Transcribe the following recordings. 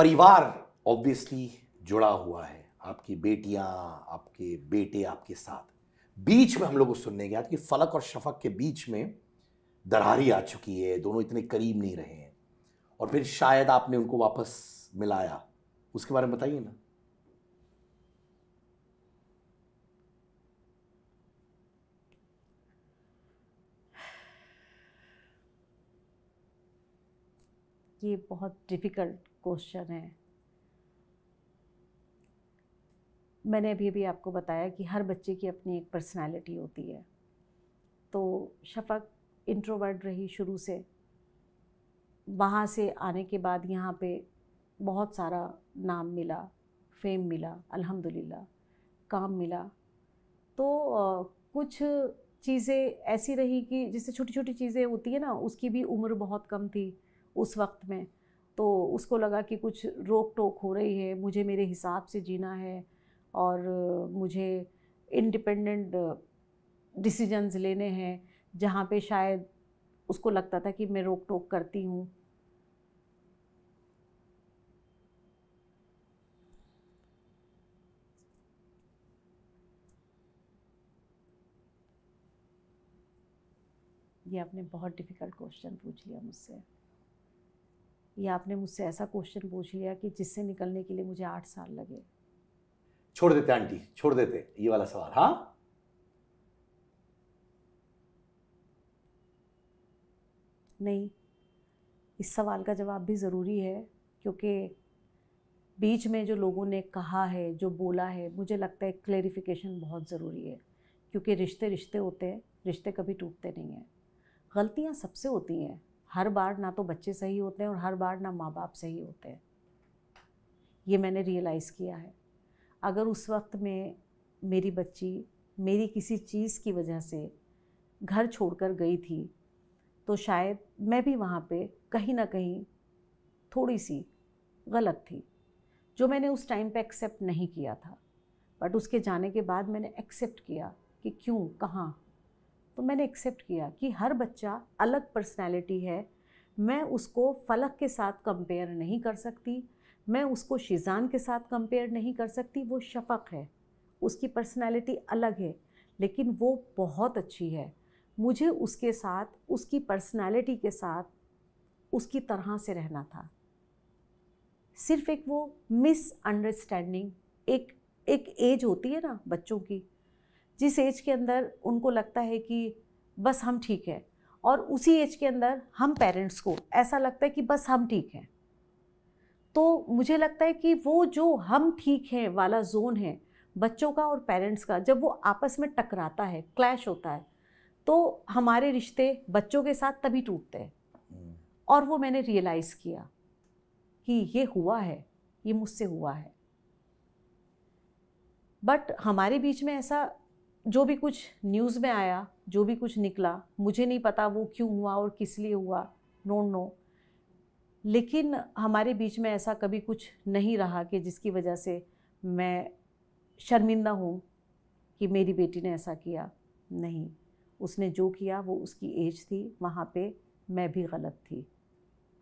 परिवार ऑब्वियसली जुड़ा हुआ है आपकी बेटियां आपके बेटे आपके साथ बीच में हम लोग को सुनने गया कि फलक और शफक के बीच में दरारी आ चुकी है दोनों इतने करीब नहीं रहे हैं और फिर शायद आपने उनको वापस मिलाया उसके बारे में बताइए ना ये बहुत डिफ़िकल्ट क्वेश्चन है मैंने अभी अभी आपको बताया कि हर बच्चे की अपनी एक पर्सनालिटी होती है तो शफक इंट्रोवर्ड रही शुरू से वहाँ से आने के बाद यहाँ पे बहुत सारा नाम मिला फेम मिला अल्हम्दुलिल्लाह काम मिला तो आ, कुछ चीज़ें ऐसी रही कि जैसे छोटी छोटी चीज़ें होती है ना उसकी भी उम्र बहुत कम थी उस वक्त में तो उसको लगा कि कुछ रोक टोक हो रही है मुझे मेरे हिसाब से जीना है और मुझे इंडिपेंडेंट डिसीजंस लेने हैं जहाँ पे शायद उसको लगता था कि मैं रोक टोक करती हूँ ये आपने बहुत डिफ़िकल्ट क्वेश्चन पूछ लिया मुझसे ये आपने मुझसे ऐसा क्वेश्चन पूछ लिया कि जिससे निकलने के लिए मुझे आठ साल लगे छोड़ देते आंटी छोड़ देते ये वाला सवाल हाँ नहीं इस सवाल का जवाब भी ज़रूरी है क्योंकि बीच में जो लोगों ने कहा है जो बोला है मुझे लगता है क्लेरिफिकेशन बहुत ज़रूरी है क्योंकि रिश्ते रिश्ते होते हैं रिश्ते कभी टूटते नहीं हैं गलतियाँ सबसे होती हैं हर बार ना तो बच्चे सही होते हैं और हर बार ना माँ बाप सही होते हैं ये मैंने रियलाइज़ किया है अगर उस वक्त में मेरी बच्ची मेरी किसी चीज़ की वजह से घर छोड़कर गई थी तो शायद मैं भी वहाँ पे कहीं ना कहीं थोड़ी सी गलत थी जो मैंने उस टाइम पे एक्सेप्ट नहीं किया था बट उसके जाने के बाद मैंने एक्सेप्ट किया कि क्यों कहाँ तो मैंने एक्सेप्ट किया कि हर बच्चा अलग पर्सनैलिटी है मैं उसको फलक के साथ कंपेयर नहीं कर सकती मैं उसको शिज़ान के साथ कंपेयर नहीं कर सकती वो शफक है उसकी पर्सनैलिटी अलग है लेकिन वो बहुत अच्छी है मुझे उसके साथ उसकी पर्सनैलिटी के साथ उसकी तरह से रहना था सिर्फ एक वो मिसअंडरस्टैंडिंग एक एक एज होती है ना बच्चों की जिस एज के अंदर उनको लगता है कि बस हम ठीक है और उसी एज के अंदर हम पेरेंट्स को ऐसा लगता है कि बस हम ठीक हैं तो मुझे लगता है कि वो जो हम ठीक हैं वाला जोन है बच्चों का और पेरेंट्स का जब वो आपस में टकराता है क्लैश होता है तो हमारे रिश्ते बच्चों के साथ तभी टूटते हैं हम्म। और वो मैंने रियलाइज़ किया कि ये हुआ है ये मुझसे हुआ है बट हमारे बीच में ऐसा जो भी कुछ न्यूज़ में आया जो भी कुछ निकला मुझे नहीं पता वो क्यों हुआ और किस लिए हुआ नो नो लेकिन हमारे बीच में ऐसा कभी कुछ नहीं रहा कि जिसकी वजह से मैं शर्मिंदा हूँ कि मेरी बेटी ने ऐसा किया नहीं उसने जो किया वो उसकी एज थी वहाँ पे मैं भी गलत थी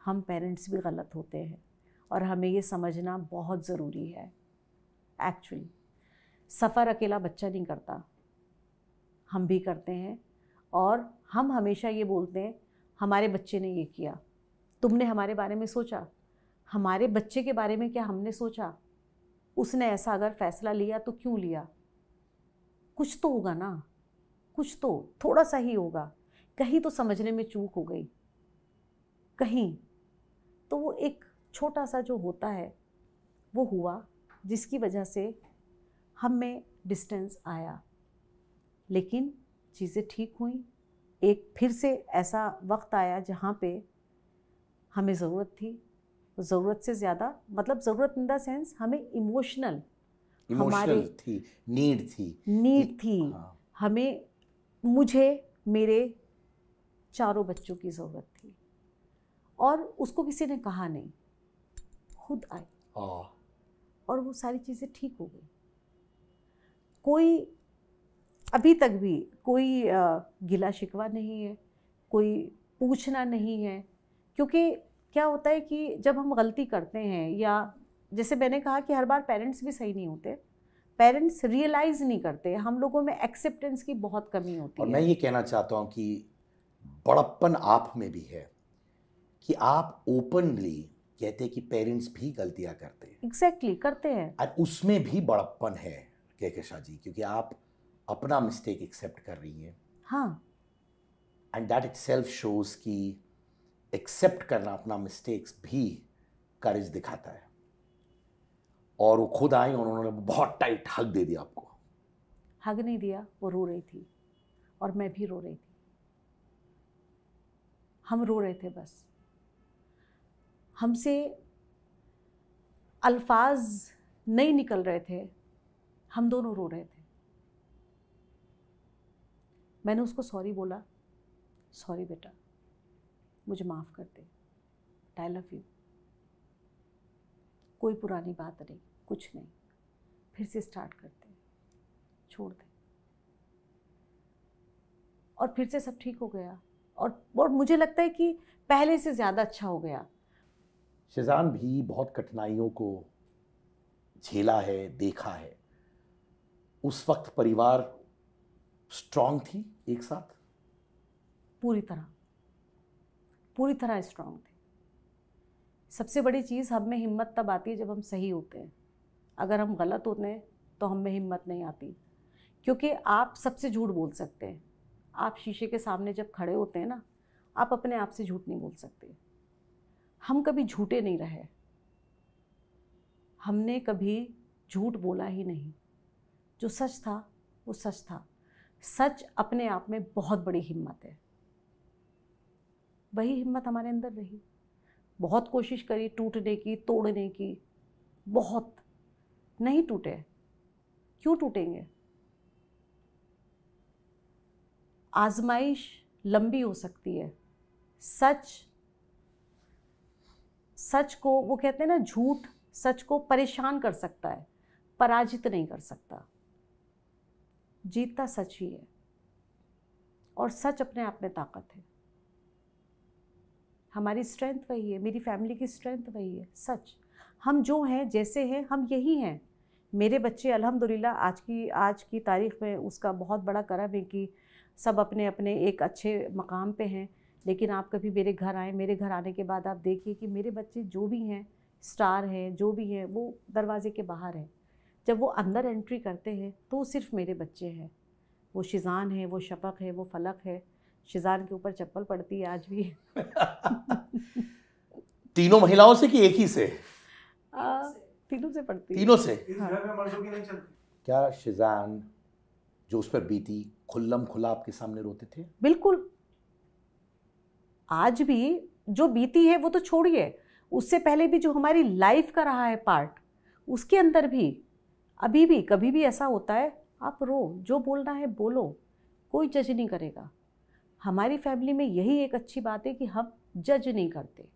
हम पेरेंट्स भी गलत होते हैं और हमें ये समझना बहुत ज़रूरी है एक्चुअली सफ़र अकेला बच्चा नहीं करता हम भी करते हैं और हम हमेशा ये बोलते हैं हमारे बच्चे ने ये किया तुमने हमारे बारे में सोचा हमारे बच्चे के बारे में क्या हमने सोचा उसने ऐसा अगर फैसला लिया तो क्यों लिया कुछ तो होगा ना कुछ तो थोड़ा सा ही होगा कहीं तो समझने में चूक हो गई कहीं तो वो एक छोटा सा जो होता है वो हुआ जिसकी वजह से हम में डिस्टेंस आया लेकिन चीज़ें ठीक हुई एक फिर से ऐसा वक्त आया जहाँ पे हमें ज़रूरत थी ज़रूरत से ज़्यादा मतलब ज़रूरत इन द सेंस हमें इमोशनल हमारी थी नीड थी नीड थी हाँ। हमें मुझे मेरे चारों बच्चों की ज़रूरत थी और उसको किसी ने कहा नहीं खुद आई और वो सारी चीज़ें ठीक हो गई कोई अभी तक भी कोई गिला शिकवा नहीं है कोई पूछना नहीं है क्योंकि क्या होता है कि जब हम गलती करते हैं या जैसे मैंने कहा कि हर बार पेरेंट्स भी सही नहीं होते पेरेंट्स रियलाइज़ नहीं करते हम लोगों में एक्सेप्टेंस की बहुत कमी होती और है मैं ये कहना चाहता हूँ कि बड़प्पन आप में भी है कि आप ओपनली कहते हैं कि पेरेंट्स भी गलतियाँ करते हैं एग्जैक्टली exactly, करते हैं और उसमें भी बड़प्पन है के शाह जी क्योंकि आप अपना मिस्टेक एक्सेप्ट कर रही है हाँ and that itself shows कि एक्सेप्ट करना अपना मिस्टेक्स भी करेज दिखाता है और वो खुद आई और उन्होंने बहुत टाइट हक दे दिया आपको हक नहीं दिया वो रो रही थी और मैं भी रो रही थी हम रो रहे थे बस हमसे अल्फाज नहीं निकल रहे थे हम दोनों रो रहे थे मैंने उसको सॉरी बोला सॉरी बेटा मुझे माफ़ कर दे आई लव यू कोई पुरानी बात नहीं कुछ नहीं फिर से स्टार्ट करते छोड़ दे और फिर से सब ठीक हो गया और और मुझे लगता है कि पहले से ज़्यादा अच्छा हो गया शेजान भी बहुत कठिनाइयों को झेला है देखा है उस वक्त परिवार स्ट्रांग थी एक साथ पूरी तरह पूरी तरह स्ट्रांग थी सबसे बड़ी चीज़ हम में हिम्मत तब आती है जब हम सही होते हैं अगर हम गलत होते हैं तो हम में हिम्मत नहीं आती क्योंकि आप सबसे झूठ बोल सकते हैं आप शीशे के सामने जब खड़े होते हैं ना आप अपने आप से झूठ नहीं बोल सकते हम कभी झूठे नहीं रहे हमने कभी झूठ बोला ही नहीं जो सच था वो सच था सच अपने आप में बहुत बड़ी हिम्मत है वही हिम्मत हमारे अंदर रही बहुत कोशिश करी टूटने की तोड़ने की बहुत नहीं टूटे क्यों टूटेंगे आजमाइश लंबी हो सकती है सच सच को वो कहते हैं ना झूठ सच को परेशान कर सकता है पराजित नहीं कर सकता जीतता सच ही है और सच अपने आप में ताकत है हमारी स्ट्रेंथ वही है मेरी फैमिली की स्ट्रेंथ वही है सच हम जो हैं जैसे हैं हम यही हैं मेरे बच्चे अल्हम्दुलिल्लाह आज की आज की तारीख़ में उसका बहुत बड़ा करम है कि सब अपने अपने एक अच्छे मकाम पे हैं लेकिन आप कभी मेरे घर आए मेरे घर आने के बाद आप देखिए कि मेरे बच्चे जो भी हैं स्टार हैं जो भी हैं वो दरवाजे के बाहर हैं जब वो अंदर एंट्री करते हैं तो वो सिर्फ मेरे बच्चे हैं वो शिजान है वो शफक है वो फलक है शिजान के ऊपर चप्पल पड़ती है आज भी तीनों महिलाओं से कि एक ही से तीनों से पड़ती तीनों से क्या शिजान जो उस पर बीती खुल्लम खुला आपके सामने रोते थे बिल्कुल आज भी जो बीती है वो तो छोड़िए उससे पहले भी जो हमारी लाइफ का रहा है पार्ट उसके अंदर भी अभी भी कभी भी ऐसा होता है आप रो जो बोलना है बोलो कोई जज नहीं करेगा हमारी फैमिली में यही एक अच्छी बात है कि हम जज नहीं करते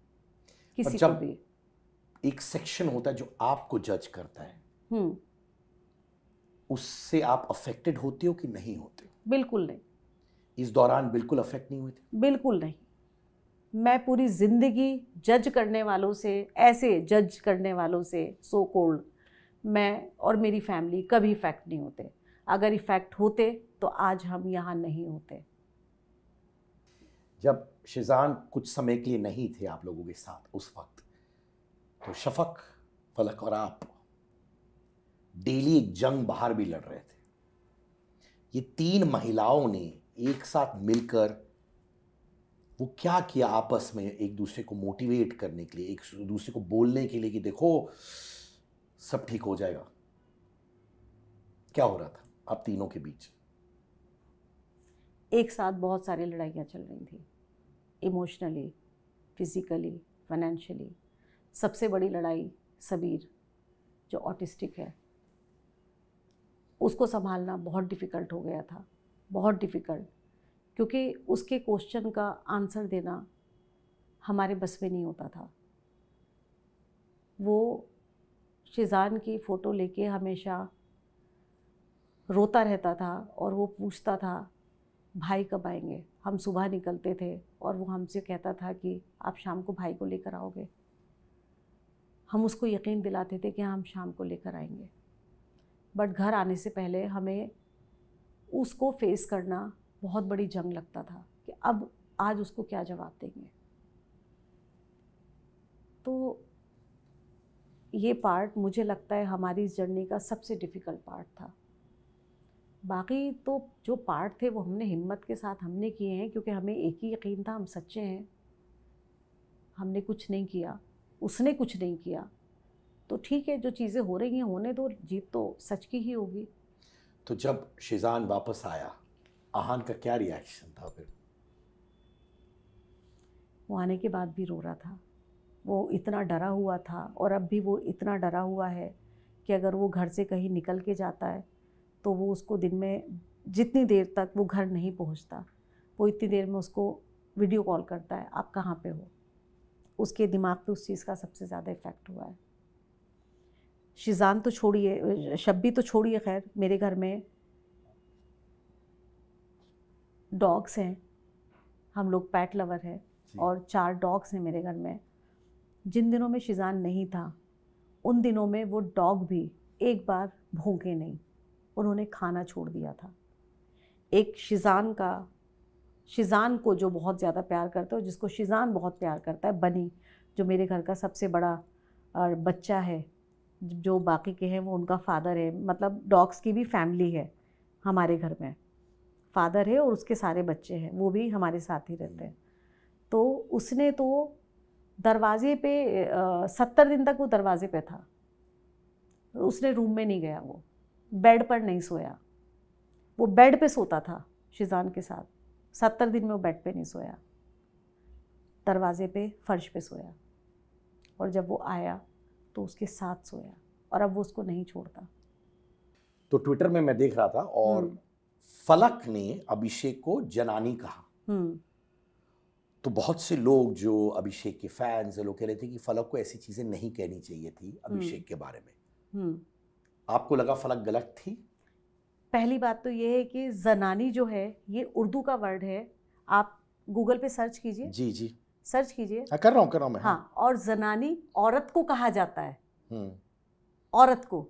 किसी को भी एक सेक्शन होता है जो आपको जज करता है हम्म। उससे आप अफेक्टेड होते हो कि नहीं होते बिल्कुल नहीं इस दौरान बिल्कुल अफेक्ट नहीं हुए थे बिल्कुल नहीं मैं पूरी ज़िंदगी जज करने वालों से ऐसे जज करने वालों से सो कोल्ड मैं और मेरी फैमिली कभी इफ़ेक्ट नहीं होते अगर इफ़ेक्ट होते तो आज हम यहाँ नहीं होते जब शिजान कुछ समय के लिए नहीं थे आप लोगों के साथ उस वक्त तो शफक फलक और आप डेली एक जंग बाहर भी लड़ रहे थे ये तीन महिलाओं ने एक साथ मिलकर वो क्या किया आपस में एक दूसरे को मोटिवेट करने के लिए एक दूसरे को बोलने के लिए कि देखो सब ठीक हो जाएगा क्या हो रहा था आप तीनों के बीच एक साथ बहुत सारी लड़ाइयाँ चल रही थी इमोशनली फिज़िकली फाइनेंशियली सबसे बड़ी लड़ाई सबीर जो ऑटिस्टिक है उसको संभालना बहुत डिफ़िकल्ट हो गया था बहुत डिफ़िकल्ट क्योंकि उसके क्वेश्चन का आंसर देना हमारे बस में नहीं होता था वो शिजान की फ़ोटो लेके हमेशा रोता रहता था और वो पूछता था भाई कब आएंगे हम सुबह निकलते थे और वो हमसे कहता था कि आप शाम को भाई को लेकर आओगे हम उसको यकीन दिलाते थे कि हाँ, हम शाम को लेकर आएंगे बट घर आने से पहले हमें उसको फेस करना बहुत बड़ी जंग लगता था कि अब आज उसको क्या जवाब देंगे तो ये पार्ट मुझे लगता है हमारी इस जर्नी का सबसे डिफ़िकल्ट पार्ट था बाकी तो जो पार्ट थे वो हमने हिम्मत के साथ हमने किए हैं क्योंकि हमें एक ही यकीन था हम सच्चे हैं हमने कुछ नहीं किया उसने कुछ नहीं किया तो ठीक है जो चीज़ें हो रही हैं होने दो जीत तो सच की ही होगी तो जब शिजान वापस आया आहान का क्या रिएक्शन था फिर वो आने के बाद भी रो रहा था वो इतना डरा हुआ था और अब भी वो इतना डरा हुआ है कि अगर वो घर से कहीं निकल के जाता है तो वो उसको दिन में जितनी देर तक वो घर नहीं पहुंचता वो इतनी देर में उसको वीडियो कॉल करता है आप कहाँ पे हो उसके दिमाग पे उस चीज़ का सबसे ज़्यादा इफ़ेक्ट हुआ है शिजान तो छोड़िए शब्बी तो छोड़िए खैर मेरे घर में डॉग्स हैं हम लोग पैट लवर हैं और चार डॉग्स हैं मेरे घर में जिन दिनों में शिजान नहीं था उन दिनों में वो डॉग भी एक बार भूखे नहीं उन्होंने खाना छोड़ दिया था एक शिजान का शिजान को जो बहुत ज़्यादा प्यार करता है जिसको शिजान बहुत प्यार करता है बनी जो मेरे घर का सबसे बड़ा बच्चा है जो बाकी के हैं वो उनका फादर है मतलब डॉग्स की भी फैमिली है हमारे घर में फादर है और उसके सारे बच्चे हैं वो भी हमारे साथ ही रहते हैं तो उसने तो दरवाजे पे सत्तर दिन तक वो दरवाजे पे था उसने रूम में नहीं गया वो बेड पर नहीं सोया वो बेड पे सोता था शिजान के साथ सत्तर दिन में वो बेड पे नहीं सोया दरवाजे पे फर्श पे सोया और जब वो आया तो उसके साथ सोया और अब वो उसको नहीं छोड़ता तो ट्विटर में मैं देख रहा था और हम्म। फलक ने अभिषेक को जनानी कहा हम्म। तो बहुत से लोग जो अभिषेक के फैंस लोग कह रहे थे कि फलक को ऐसी चीज़ें नहीं कहनी चाहिए थी अभिषेक हम्म। के बारे में हम्म। आपको लगा फलक गलत थी पहली बात तो ये है कि जनानी जो है ये उर्दू का वर्ड है आप गूगल पे सर्च कीजिए जी जी सर्च कीजिए हाँ, कर रहा हूँ कर रहा हूँ मैं हाँ, हाँ और जनानी औरत को कहा जाता है हम्म। औरत को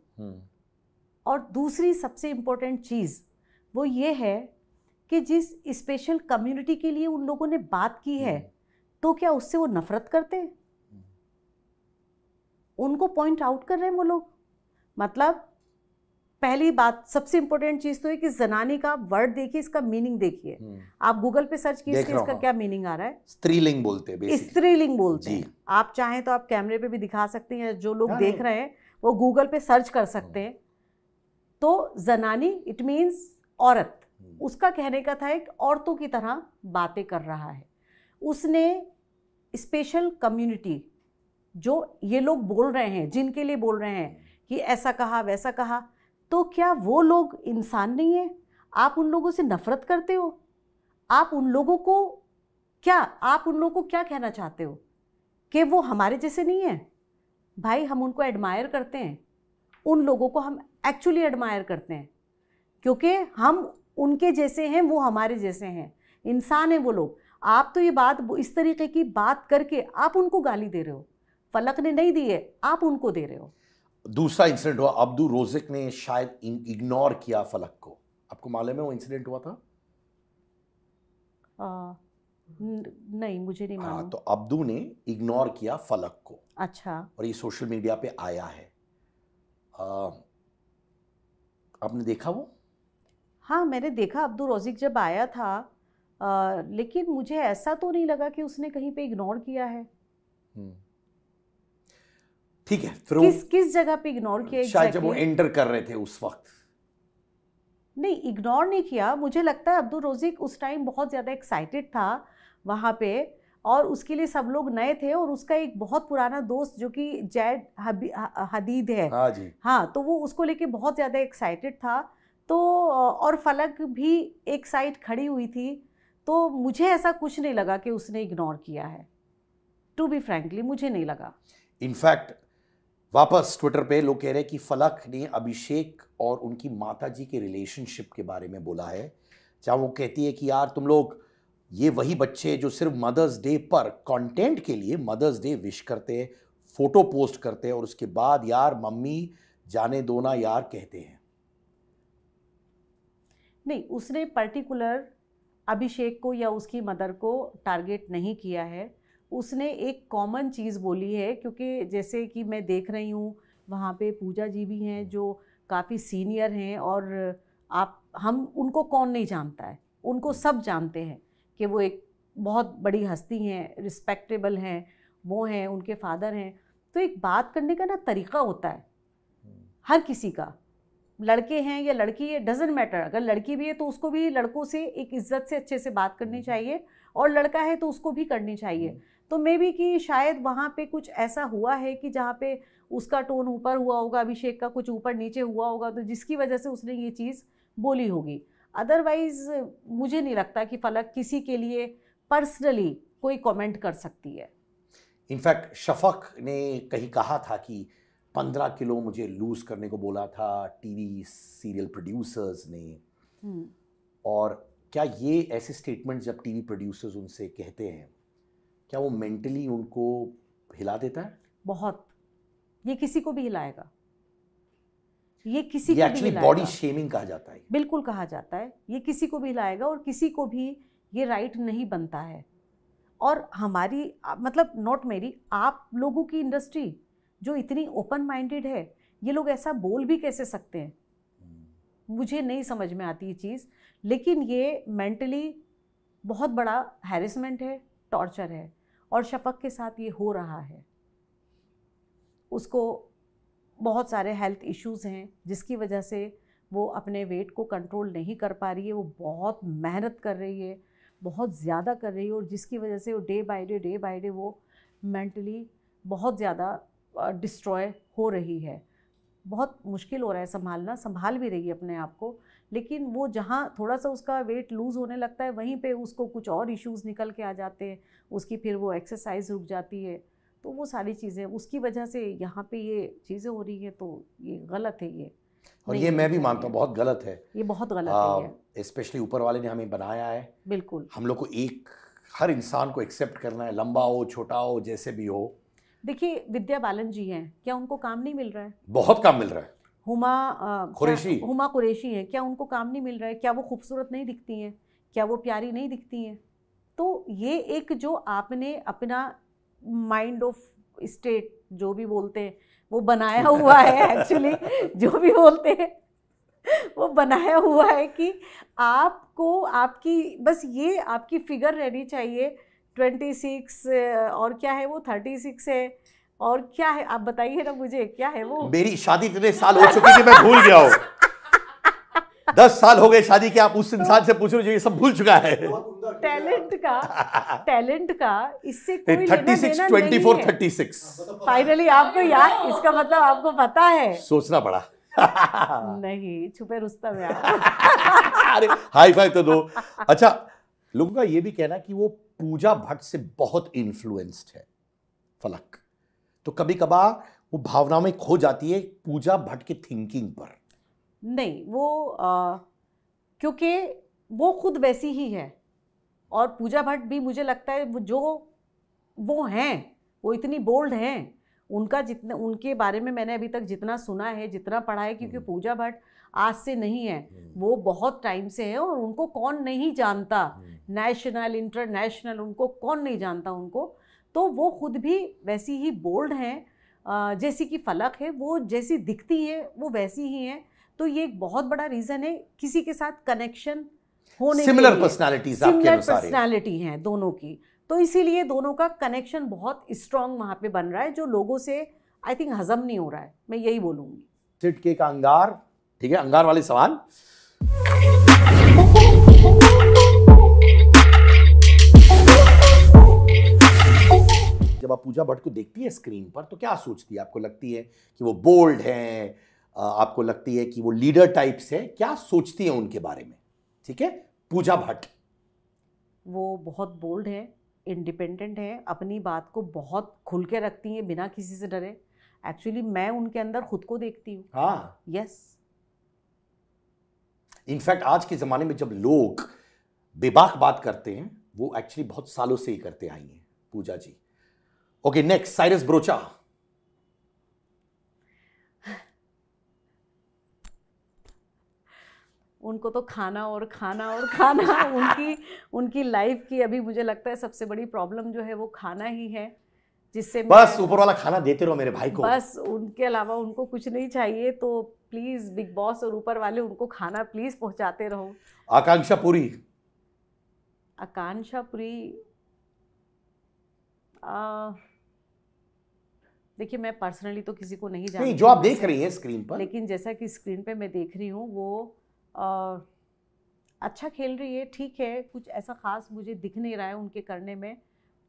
और दूसरी सबसे इम्पोर्टेंट चीज़ वो ये है कि जिस स्पेशल कम्युनिटी के लिए उन लोगों ने बात की है हम्म। तो क्या उससे वो नफरत करते हैं हम्म। उनको पॉइंट आउट कर रहे हैं वो लोग मतलब पहली बात सबसे इंपॉर्टेंट चीज़ तो है कि जनानी का वर्ड देखिए इसका मीनिंग देखिए हम्म। आप गूगल पे सर्च कीजिए इसका क्या मीनिंग आ रहा है स्त्रीलिंग बोलते हैं स्त्रीलिंग बोलते हैं आप चाहें तो आप कैमरे पे भी दिखा सकते हैं जो लोग हाँ, देख हाँ। रहे हैं वो गूगल पे सर्च कर सकते हैं तो जनानी इट मीन्स औरत हम्म। उसका कहने का था एक औरतों की तरह बातें कर रहा है उसने स्पेशल कम्युनिटी जो ये लोग बोल रहे हैं जिनके लिए बोल रहे हैं कि ऐसा कहा वैसा कहा तो क्या वो लोग इंसान नहीं है आप उन लोगों से नफ़रत करते हो आप उन लोगों को क्या आप उन लोगों को क्या कहना चाहते हो कि वो हमारे जैसे नहीं है भाई हम उनको एडमायर करते हैं उन लोगों को हम एक्चुअली एडमायर करते हैं क्योंकि हम उनके जैसे हैं वो हमारे जैसे हैं इंसान हैं वो लोग आप तो ये बात इस तरीके की बात करके आप उनको गाली दे रहे हो फलक ने नहीं दी है आप उनको दे रहे हो दूसरा इंसिडेंट हुआ अब्दू रोजिक ने शायद इग्नोर किया फलक को आपको मालूम है वो इंसिडेंट हुआ था आ, नहीं मुझे नहीं हाँ, मालूम तो अब्दू ने इग्नोर किया फलक को अच्छा और ये सोशल मीडिया पे आया है आ, आपने देखा वो हाँ मैंने देखा अब्दुल रोजिक जब आया था आ, लेकिन मुझे ऐसा तो नहीं लगा कि उसने कहीं पे इग्नोर किया है हम्म। ठीक है फिर किस किस जगह पे इग्नोर किया शायद exactly? जब वो एंटर कर रहे थे उस वक्त नहीं इग्नोर नहीं किया मुझे लगता है अब्दुल रोजिक उस टाइम बहुत ज़्यादा एक्साइटेड था वहां पे और उसके लिए सब लोग नए थे और उसका एक बहुत पुराना दोस्त जो कि जैद हदीद है हाँ जी हाँ तो वो उसको लेके बहुत ज़्यादा एक्साइटेड था तो और फलक भी एक साइड खड़ी हुई थी तो मुझे ऐसा कुछ नहीं लगा कि उसने इग्नोर किया है टू बी फ्रेंकली मुझे नहीं लगा इनफैक्ट वापस ट्विटर पे लोग कह रहे हैं कि फलक ने अभिषेक और उनकी माता जी के रिलेशनशिप के बारे में बोला है जहाँ वो कहती है कि यार तुम लोग ये वही बच्चे जो सिर्फ मदर्स डे पर कंटेंट के लिए मदर्स डे विश करते हैं फ़ोटो पोस्ट करते हैं और उसके बाद यार मम्मी जाने दो ना यार कहते हैं नहीं उसने पर्टिकुलर अभिषेक को या उसकी मदर को टारगेट नहीं किया है उसने एक कॉमन चीज़ बोली है क्योंकि जैसे कि मैं देख रही हूँ वहाँ पे पूजा जी भी हैं जो काफ़ी सीनियर हैं और आप हम उनको कौन नहीं जानता है उनको सब जानते हैं कि वो एक बहुत बड़ी हस्ती हैं रिस्पेक्टेबल हैं वो हैं उनके फादर हैं तो एक बात करने का ना तरीका होता है हम्म। हर किसी का लड़के हैं या लड़की है डजेंट मैटर अगर लड़की भी है तो उसको भी लड़कों से एक इज्जत से अच्छे से बात करनी हम्म। चाहिए और लड़का है तो उसको भी करनी चाहिए हम्म। तो मे बी कि शायद वहाँ पे कुछ ऐसा हुआ है कि जहाँ पे उसका टोन ऊपर हुआ होगा अभिषेक का कुछ ऊपर नीचे हुआ होगा तो जिसकी वजह से उसने ये चीज़ बोली होगी अदरवाइज़ मुझे नहीं लगता कि फलक किसी के लिए पर्सनली कोई कमेंट कर सकती है इनफैक्ट शफक ने कहीं कहा था कि पंद्रह किलो मुझे लूज करने को बोला था टीवी सीरियल प्रोड्यूसर्स ने हम्म। और क्या ये ऐसे स्टेटमेंट जब टीवी प्रोड्यूसर्स उनसे कहते हैं क्या वो मेंटली उनको हिला देता है बहुत ये किसी को भी हिलाएगा ये किसी ये को बॉडी शेमिंग कहा जाता है बिल्कुल कहा जाता है ये किसी को भी हिलाएगा और किसी को भी ये राइट नहीं बनता है और हमारी मतलब नॉट मेरी आप लोगों की इंडस्ट्री जो इतनी ओपन माइंडेड है ये लोग ऐसा बोल भी कैसे सकते हैं हम्म। मुझे नहीं समझ में आती ये चीज़ लेकिन ये मेंटली बहुत बड़ा हैरेसमेंट है टॉर्चर है और शफक के साथ ये हो रहा है उसको बहुत सारे हेल्थ इश्यूज़ हैं जिसकी वजह से वो अपने वेट को कंट्रोल नहीं कर पा रही है वो बहुत मेहनत कर रही है बहुत ज़्यादा कर रही है और जिसकी वजह से वो day by day day by day वो मेंटली बहुत ज़्यादा डिस्ट्रॉय हो रही है बहुत मुश्किल हो रहा है संभालना संभाल भी रही है अपने आप को लेकिन वो जहाँ थोड़ा सा उसका वेट लूज़ होने लगता है वहीं पे उसको कुछ और इश्यूज़ निकल के आ जाते हैं उसकी फिर वो एक्सरसाइज रुक जाती है तो वो सारी चीज़ें उसकी वजह से यहाँ पे ये चीज़ें हो रही हैं तो ये गलत है ये और ये मैं भी मानता हूँ बहुत गलत है ये बहुत गलत आ, है स्पेशली ऊपर वाले ने हमें बनाया है बिल्कुल हम लोग को एक हर इंसान को एक्सेप्ट करना है लंबा हो छोटा हो जैसे भी हो देखिए विद्या बालन जी हैं क्या उनको काम नहीं मिल रहा है बहुत काम मिल रहा है हुमा कुरेशी हुमा कुरेशी हैं क्या उनको काम नहीं मिल रहा है क्या वो खूबसूरत नहीं दिखती हैं क्या वो प्यारी नहीं दिखती हैं तो ये एक जो आपने अपना माइंड ऑफ स्टेट जो भी बोलते हैं वो बनाया हुआ है एक्चुअली जो भी बोलते हैं वो बनाया हुआ है कि आपको आपकी बस ये आपकी फिगर रहनी चाहिए ट्वेंटी सिक्स और क्या है वो थर्टी सिक्स है और क्या है आप बताइए ना मुझे क्या है वो मेरी शादी इतने साल हो चुकी थी मैं भूल गया हूँ दस साल हो गए शादी के आप उस तो इंसान से पूछ रहे ये सब भूल चुका है टैलेंट का टैलेंट का इससे कोई thirty six twenty four thirty six finally हाँ, मतलब आपको यार इसका मतलब आपको पता है सोचना पड़ा नहीं छुपे रुस्तम यार अरे हाई फाई तो दो अच्छा लोगों का ये भी कहना कि वो पूजा भट्ट से बहुत इन्फ्लुएंस्ड है फलक तो कभी कभार वो भावना में खो जाती है पूजा भट्ट की थिंकिंग पर नहीं वो क्योंकि वो खुद वैसी ही है और पूजा भट्ट भी मुझे लगता है वो जो वो हैं वो इतनी बोल्ड हैं उनका जितने उनके बारे में मैंने अभी तक जितना सुना है जितना पढ़ा है क्योंकि हम्म। पूजा भट्ट आज से नहीं है हम्म। वो बहुत टाइम से है और उनको कौन नहीं जानता हम्म। नेशनल इंटरनेशनल उनको कौन नहीं जानता उनको तो वो खुद भी वैसी ही बोल्ड हैं जैसी कि फलक है वो जैसी दिखती है वो वैसी ही हैं तो ये एक बहुत बड़ा रीज़न है किसी के साथ कनेक्शन होने सिमिलर पर्सनैलिटी सिमिलर पर्सनैलिटी हैं दोनों की तो इसीलिए दोनों का कनेक्शन बहुत स्ट्रांग वहाँ पे बन रहा है जो लोगों से आई थिंक हजम नहीं हो रहा है मैं यही बोलूंगी चिटके का अंगार ठीक है अंगार वाले सवाल जब आप पूजा भट्ट को देखती है स्क्रीन पर तो क्या सोचती है आपको लगती है कि वो बोल्ड है आपको लगती है कि वो लीडर टाइप्स है क्या सोचती है उनके बारे में ठीक है पूजा भट्ट वो बहुत बोल्ड है इंडिपेंडेंट हैं अपनी बात को बहुत खुल के रखती हैं बिना किसी से डरे एक्चुअली मैं उनके अंदर खुद को देखती हूँ हाँ यस इनफैक्ट आज के ज़माने में जब लोग बेबाक बात करते हैं वो एक्चुअली बहुत सालों से ही करते आई हैं पूजा जी ओके नेक्स्ट साइरस ब्रोचा उनको तो खाना और खाना और खाना उनकी उनकी लाइफ की अभी मुझे लगता है सबसे बड़ी प्रॉब्लम जो है वो खाना ही है जिससे बस ऊपर वाला खाना देते रहो मेरे भाई को बस उनके अलावा उनको कुछ नहीं चाहिए तो प्लीज बिग बॉस और ऊपर वाले उनको खाना प्लीज पहुंचाते रहो आकांक्षा पूरी आकांक्षा पूरी देखिए मैं पर्सनली तो किसी को नहीं जानती जो आप देख रही हैं स्क्रीन पर लेकिन जैसा कि स्क्रीन पे मैं देख रही हूँ वो अच्छा खेल रही है ठीक है कुछ ऐसा ख़ास मुझे दिख नहीं रहा है उनके करने में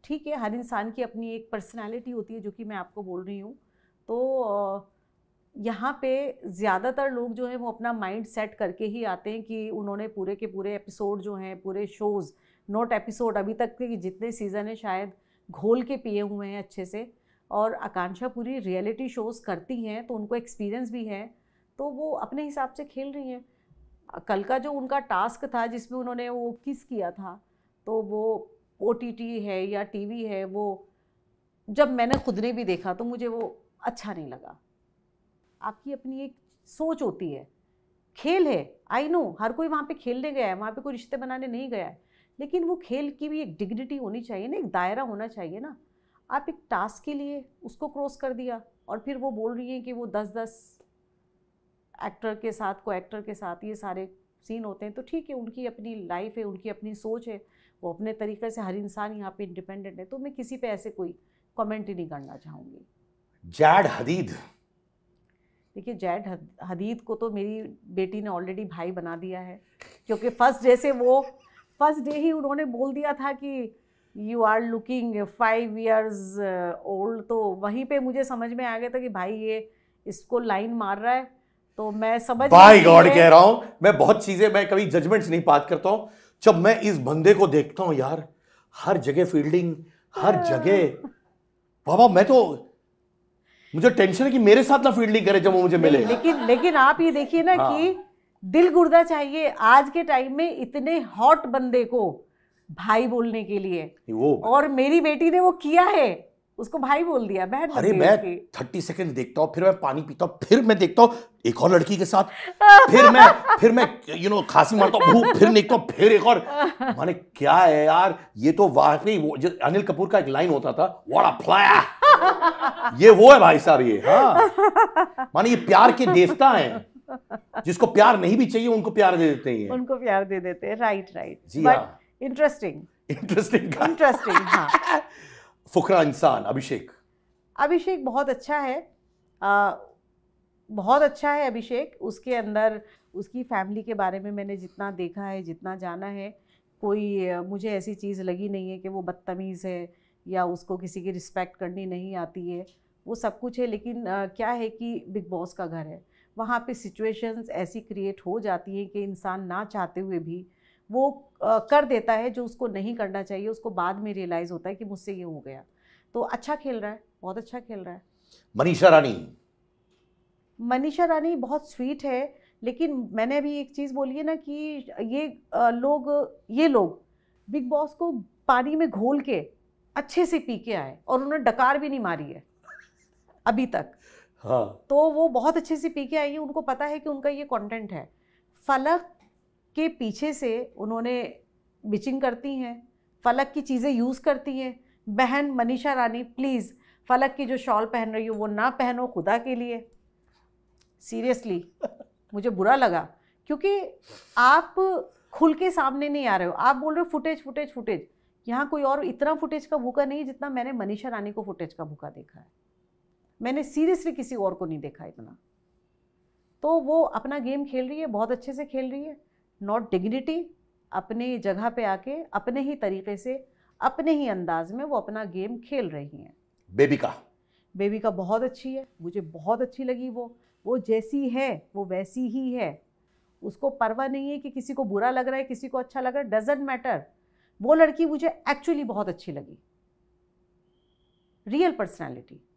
ठीक है हर इंसान की अपनी एक पर्सनालिटी होती है जो कि मैं आपको बोल रही हूँ तो यहाँ पे ज़्यादातर लोग जो हैं वो अपना माइंड सेट करके ही आते हैं कि उन्होंने पूरे के पूरे एपिसोड जो हैं पूरे शोज़ नॉट एपिसोड अभी तक के जितने सीज़न हैं शायद घोल के पिए हुए हैं अच्छे से और आकांक्षा पूरी रियलिटी शोज़ करती हैं तो उनको एक्सपीरियंस भी है तो वो अपने हिसाब से खेल रही हैं कल का जो उनका टास्क था जिसमें उन्होंने वो किस किया था तो वो ओ है या टीवी है वो जब मैंने खुद ने भी देखा तो मुझे वो अच्छा नहीं लगा आपकी अपनी एक सोच होती है खेल है आई नो हर कोई वहाँ पे खेलने गया है वहाँ पे कोई रिश्ते बनाने नहीं गया है लेकिन वो खेल की भी एक डिग्निटी होनी चाहिए ना एक दायरा होना चाहिए ना आप एक टास्क के लिए उसको क्रॉस कर दिया और फिर वो बोल रही हैं कि वो दस दस एक्टर के साथ को एक्टर के साथ ये सारे सीन होते हैं तो ठीक है उनकी अपनी लाइफ है उनकी अपनी सोच है वो अपने तरीके से हर इंसान यहाँ पे इंडिपेंडेंट है तो मैं किसी पे ऐसे कोई कमेंट ही नहीं करना चाहूँगी जैड हदीद देखिए जैड हदीद को तो मेरी बेटी ने ऑलरेडी भाई बना दिया है क्योंकि फर्स्ट डे से वो फर्स्ट डे ही उन्होंने बोल दिया था कि you are looking five years old तो वहीं पे मुझे समझ में आ गया था कि भाई ये इसको लाइन मार रहा है तो मैं समझ बाय गॉड कह रहा हूं मैं बहुत चीजें मैं कभी जजमेंट्स नहीं पास करता हूं जब मैं इस बंदे को देखता हूं यार हर जगह फील्डिंग हर जगह बाबा मैं तो मुझे टेंशन है कि मेरे साथ ना फील्डिंग करे जब वो मुझे मिले लेकिन लेकिन आप ये देखिए ना हाँ। कि दिल गुर्दा चाहिए आज के टाइम में इतने हॉट बंदे को भाई बोलने के लिए वो और मेरी बेटी ने वो किया है उसको भाई बोल दिया बहन अरे मैं थर्टी सेकेंड देखता हूँ फिर मैं पानी पीता हूँ फिर मैं देखता हूँ एक और लड़की के साथ फिर मैं फिर मैं यू you नो know, खांसी मारता हूँ फिर देखता हूँ फिर एक और माने क्या है यार ये तो वाकई वो जो अनिल कपूर का एक लाइन होता था वाड़ा फ्लाया ये वो है भाई साहब ये हाँ माने ये प्यार के देवता हैं जिसको प्यार नहीं भी चाहिए उनको प्यार दे देते हैं उनको प्यार दे देते हैं राइट राइट जी हाँ इंटरेस्टिंग इंटरेस्टिंग इंटरेस्टिंग हाँ फुकरा इंसान अभिषेक अभिषेक बहुत अच्छा है आ, बहुत अच्छा है अभिषेक उसके अंदर उसकी फैमिली के बारे में मैंने जितना देखा है जितना जाना है कोई मुझे ऐसी चीज़ लगी नहीं है कि वो बदतमीज़ है या उसको किसी की रिस्पेक्ट करनी नहीं आती है वो सब कुछ है लेकिन आ, क्या है कि बिग बॉस का घर है वहाँ पे सिचुएशंस ऐसी क्रिएट हो जाती हैं कि इंसान ना चाहते हुए भी वो कर देता है जो उसको नहीं करना चाहिए उसको बाद में रियलाइज़ होता है कि मुझसे ये हो गया तो अच्छा खेल रहा है बहुत अच्छा खेल रहा है मनीषा रानी मनीषा रानी बहुत स्वीट है लेकिन मैंने अभी एक चीज़ बोली है ना कि ये लोग ये लोग बिग बॉस को पानी में घोल के अच्छे से पी के आए और उन्होंने डकार भी नहीं मारी है अभी तक हाँ तो वो बहुत अच्छे से पी के आई है उनको पता है कि उनका ये कंटेंट है फलक के पीछे से उन्होंने बिचिंग करती हैं फलक की चीज़ें यूज़ करती हैं बहन मनीषा रानी प्लीज़ फलक की जो शॉल पहन रही हो वो ना पहनो खुदा के लिए सीरियसली मुझे बुरा लगा क्योंकि आप खुल के सामने नहीं आ रहे हो आप बोल रहे हो फुटेज फुटेज फुटेज यहाँ कोई और इतना फुटेज का भूखा नहीं जितना मैंने मनीषा रानी को फुटेज का भूखा देखा है मैंने सीरियसली किसी और को नहीं देखा इतना तो वो अपना गेम खेल रही है बहुत अच्छे से खेल रही है नॉट डिग्निटी अपने जगह पे आके अपने ही तरीके से अपने ही अंदाज में वो अपना गेम खेल रही हैं बेबी का बेबी का बहुत अच्छी है मुझे बहुत अच्छी लगी वो वो जैसी है वो वैसी ही है उसको परवाह नहीं है कि किसी को बुरा लग रहा है किसी को अच्छा लग रहा है डजेंट मैटर वो लड़की मुझे एक्चुअली बहुत अच्छी लगी रियल पर्सनैलिटी